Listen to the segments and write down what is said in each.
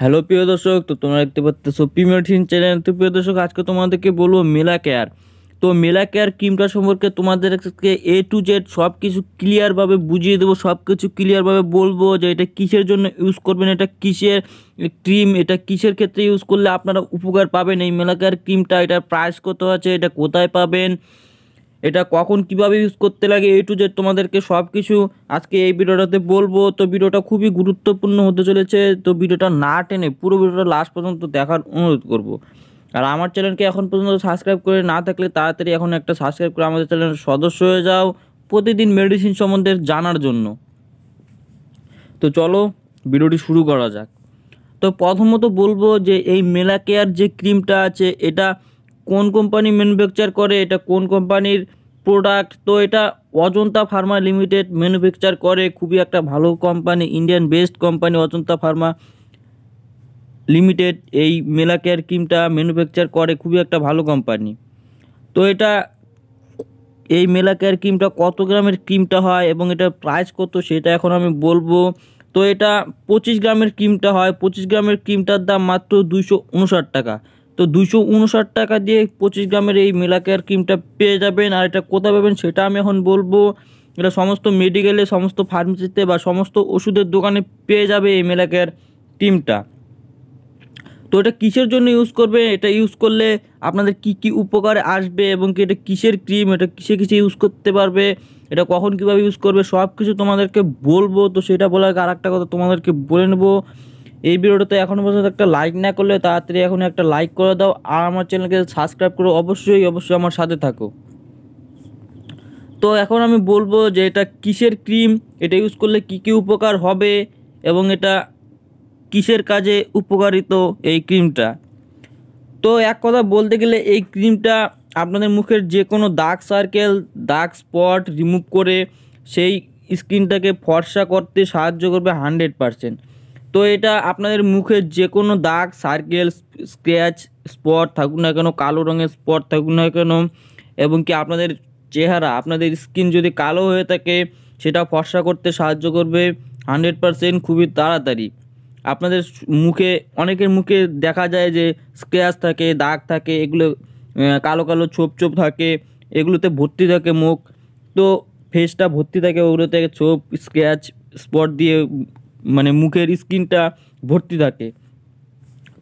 Hello প্রিয় দর্শক তো তোমরা দেখতে পাচ্ছ প্রিমিয়টিন চ্যানেল তো প্রিয় দর্শক আজকে তোমাদেরকে বলবো মেলা কেয়ার তো মেলা কেয়ার ক্রিমটা সম্পর্কে তোমাদেরকে এ টু জেড সব কিছু ক্লিয়ারভাবে বুঝিয়ে দেবো সব কিছু ক্লিয়ারভাবে বলবো যে এটা কিসের জন্য ইউজ করবেন এটা কিসের ক্রিম এটা কিসের ক্ষেত্রে ইউজ করলে আপনারা উপকার পাবেন এই মেলা কেয়ার ক্রিমটা এটার প্রাইস কত আছে এটা কোথায় পাবেন এটা কখন কিভাবে ইউজ করতে লাগে এই টু জেড তোমাদেরকে সব কিছু আজকে এই ভিডিওটাতে বলবো তো ভিডিওটা খুবই গুরুত্বপূর্ণ হতে চলেছে তো ভিডিওটা না টেনে পুরো ভিডিওটা লাস্ট পর্যন্ত দেখার অনুরোধ করব। আর আমার চ্যানেলকে এখন পর্যন্ত সাবস্ক্রাইব করে না থাকলে তাড়াতাড়ি এখন একটা সাবস্ক্রাইব করে আমাদের চ্যানেলের সদস্য হয়ে যাও প্রতিদিন মেডিসিন সম্বন্ধে জানার জন্য তো চলো ভিডিওটি শুরু করা যাক তো প্রথমত বলবো যে এই মেলাকেয়ার যে ক্রিমটা আছে এটা কোন কোম্পানি ম্যানুফ্যাকচার করে এটা কোন কোম্পানির প্রোডাক্ট তো এটা অজন্তা ফার্মা লিমিটেড ম্যানুফ্যাকচার করে খুবই একটা ভালো company Indian best company Ajanta pharma limited এই মেলাকেয়ার ক্রিমটা ম্যানুফ্যাকচার করে খুবই একটা ভালো কোম্পানি তো এটা এই মেলাকেয়ার ক্রিমটা কত গ্রামের ক্রিমটা হয় এবং এটা প্রাইস কত সেটা এখন আমি বলবো তো এটা পঁচিশ গ্রামের ক্রিমটা হয় পঁচিশ গ্রামের ক্রিমটার দাম মাত্র দুইশো টাকা তো দুইশো উনষাট টাকা দিয়ে পঁচিশ গ্রামের এই মেলাকেয়ার ক্রিমটা পেয়ে যাবেন আর এটা কোথায় পাবেন সেটা আমি এখন বলবো এটা সমস্ত মেডিকেলে সমস্ত ফার্মেসিতে বা সমস্ত ওষুধের দোকানে পেয়ে যাবে এই মেলাকেয়ার ক্রিমটা তো এটা কিসের জন্য ইউজ করবে এটা ইউজ করলে আপনাদের কি কি উপকার আসবে এবং কি এটা কিসের ক্রিম এটা কিসে কিসে ইউজ করতে পারবে এটা কখন কীভাবে ইউজ করবে সব কিছু তোমাদেরকে বলবো তো সেটা বলার আগে আর একটা কথা তোমাদেরকে বলে নেবো এই ভিডিওটাতে এখনও পর্যন্ত একটা লাইক না করলে তাড়াতাড়ি এখন একটা লাইক করে দাও আর আমার চ্যানেলকে সাবস্ক্রাইব করো অবশ্যই অবশ্যই আমার সাথে থাকো তো এখন আমি বলবো যে এটা কিসের ক্রিম এটা ইউজ করলে কি কি উপকার হবে এবং এটা কিসের কাজে উপকারিত এই ক্রিমটা তো এক কথা বলতে গেলে এই ক্রিমটা আপনাদের মুখের যে কোনো দাগ সার্কেল দাগ স্পট রিমুভ করে সেই স্কিনটাকে ফর্সা করতে সাহায্য করবে হান্ড্রেড পারসেন্ট তো এটা আপনাদের মুখে যে কোনো দাগ সার্কেল স্ক্র্যাচ স্পট থাকুক না কেন কালো রঙের স্পট থাকুক না কেন এবং কি আপনাদের চেহারা আপনাদের স্কিন যদি কালো হয়ে থাকে সেটা ফর্সা করতে সাহায্য করবে হান্ড্রেড পারসেন্ট খুবই তাড়াতাড়ি আপনাদের মুখে অনেকের মুখে দেখা যায় যে স্ক্র্যাচ থাকে দাগ থাকে এগুলো কালো কালো ছোপ ছোপ থাকে এগুলোতে ভর্তি থাকে মুখ তো ফেসটা ভর্তি থাকে ওগুলো থেকে ছোপ স্ক্র্যাচ স্পট দিয়ে মানে মুখের স্কিনটা ভর্তি থাকে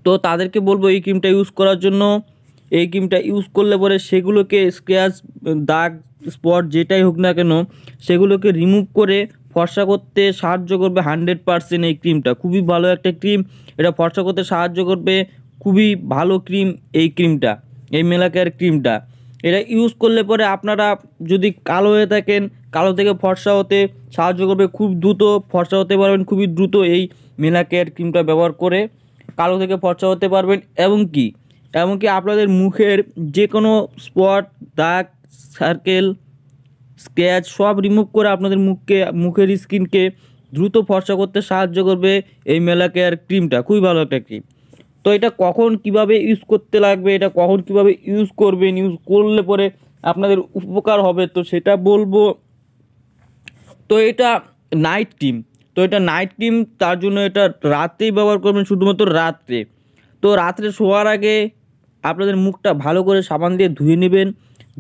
তো তাদেরকে বলবো এই ক্রিমটা ইউজ করার জন্য এই ক্রিমটা ইউজ করলে পরে সেগুলোকে স্ক্র্যাচ দাগ স্পট যেটাই হোক না কেন সেগুলোকে রিমুভ করে ফর্সা করতে সাহায্য করবে হান্ড্রেড পারসেন্ট এই ক্রিমটা খুবই ভালো একটা ক্রিম এটা ফর্সা করতে সাহায্য করবে খুবই ভালো ক্রিম এই ক্রিমটা এই মেলাকেয়ার ক্রিমটা এটা ইউজ করলে পরে আপনারা যদি কালো হয়ে থাকেন কালো থেকে ফর্সা হতে সাহায্য করবে খুব দ্রুত ফর্সা হতে পারবেন খুবই দ্রুত এই মেলা কেয়ার ক্রিমটা ব্যবহার করে কালো থেকে ফর্সা হতে পারবেন এবং কি এমনকি আপনাদের মুখের যে কোনো স্পট দাগ সার্কেল স্ক্র্যাচ সব রিমুভ করে আপনাদের মুখকে মুখের স্কিনকে দ্রুত ফর্সা করতে সাহায্য করবে এই মেলা কেয়ার ক্রিমটা খুবই ভালো একটা ক্রিম তো এটা কখন কিভাবে ইউজ করতে লাগবে এটা কখন কিভাবে ইউজ করবেন ইউজ করলে পরে আপনাদের উপকার হবে তো সেটা বলবো তো এটা নাইট ক্রিম তো এটা নাইট ক্রিম তার জন্য এটা রাতেই ব্যবহার করবেন শুধুমাত্র রাত্রে তো রাত্রে শোয়ার আগে আপনাদের মুখটা ভালো করে সাবান দিয়ে ধুয়ে নেবেন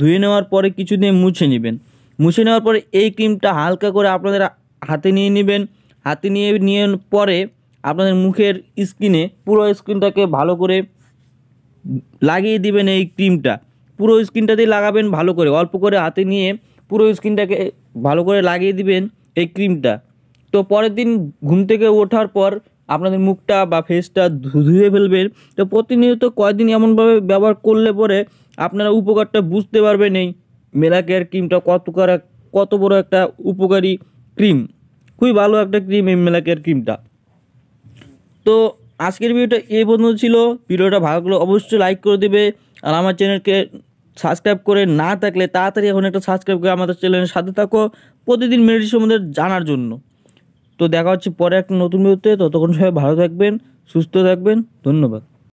ধুয়ে নেওয়ার পরে কিছু দিয়ে মুছে নেবেন মুছে নেওয়ার পরে এই ক্রিমটা হালকা করে আপনাদের হাতে নিয়ে নেবেন হাতে নিয়ে নিয়ে পরে আপনাদের মুখের স্কিনে পুরো স্কিনটাকে ভালো করে লাগিয়ে দিবেন এই ক্রিমটা পুরো স্কিনটাতেই লাগাবেন ভালো করে অল্প করে হাতে নিয়ে পুরো স্কিনটাকে ভালো করে লাগিয়ে দিবেন এই ক্রিমটা তো পরের দিন ঘুম থেকে ওঠার পর আপনাদের মুখটা বা ফেসটা ধুয়ে ফেলবেন তো প্রতিনিয়ত কয়েকদিন এমনভাবে ব্যবহার করলে পরে আপনারা উপকারটা বুঝতে পারবেন এই মেলাকেয়ার ক্রিমটা কতকার কত বড় একটা উপকারী ক্রিম খুবই ভালো একটা ক্রিম এই মেলাকেয়ার ক্রিমটা তো আজকের ভিডিওটা এই পর্যন্ত ছিল ভিডিওটা ভালো লাগলে অবশ্যই লাইক করে দেবে আর আমার চ্যানেলকে সাবস্ক্রাইব করে না থাকলে তাড়াতাড়ি এখন একটা সাবস্ক্রাইব করে আমাদের চ্যানেলের সাথে থাকো প্রতিদিন মেডিসিন সম্বন্ধে জানার জন্য তো দেখা হচ্ছে পরে একটা নতুন ভিডিওতে ততক্ষণ সবাই ভালো থাকবেন সুস্থ থাকবেন ধন্যবাদ